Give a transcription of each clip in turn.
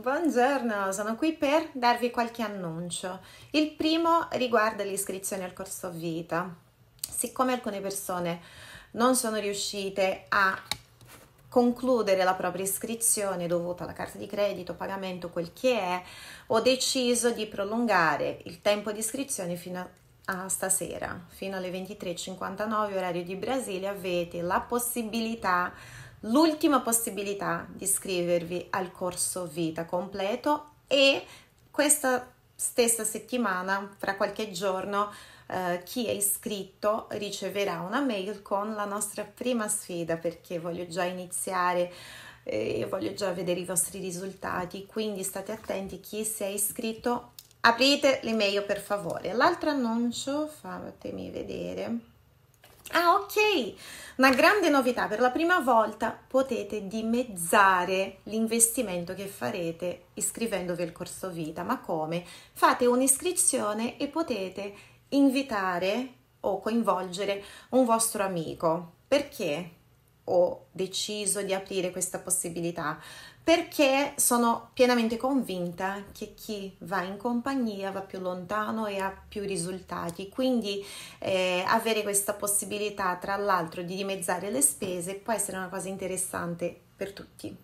Buongiorno, sono qui per darvi qualche annuncio. Il primo riguarda l'iscrizione al corso vita. Siccome alcune persone non sono riuscite a concludere la propria iscrizione dovuta alla carta di credito, pagamento, quel che è, ho deciso di prolungare il tempo di iscrizione fino a, stasera, fino alle 23.59 orario di Brasile, avete la possibilità di l'ultima possibilità di iscrivervi al corso vita completo e questa stessa settimana, fra qualche giorno, eh, chi è iscritto riceverà una mail con la nostra prima sfida perché voglio già iniziare eh, e voglio già vedere i vostri risultati, quindi state attenti chi si è iscritto, aprite l'email per favore. L'altro annuncio, fatemi vedere Ah, ok. Una grande novità, per la prima volta potete dimezzare l'investimento che farete iscrivendovi al corso vita. Ma come? Fate un'iscrizione e potete invitare o coinvolgere un vostro amico. Perché? ho deciso di aprire questa possibilità perché sono pienamente convinta che chi va in compagnia va più lontano e ha più risultati. Quindi eh, avere questa possibilità, tra l'altro, di dimezzare le spese può essere una cosa interessante per tutti.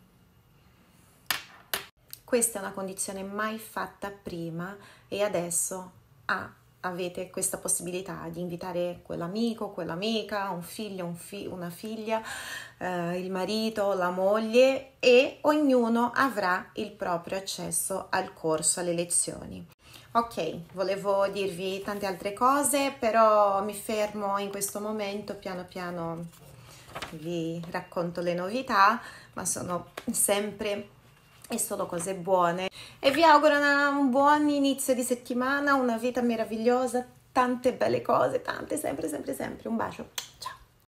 Questa è una condizione mai fatta prima e adesso ha avete questa possibilità di invitare quell'amico, quell'amica, un figlio, un fi- una figlia, eh, il marito, la moglie e ognuno avrà il proprio accesso al corso, alle lezioni. Ok, volevo dirvi tante altre cose, però mi fermo in questo momento, piano piano vi racconto le novità, ma sono sempre e sono cose buone e vi auguro una, un buon inizio di settimana, una vita meravigliosa, tante belle cose, tante sempre sempre sempre. Un bacio. Ciao.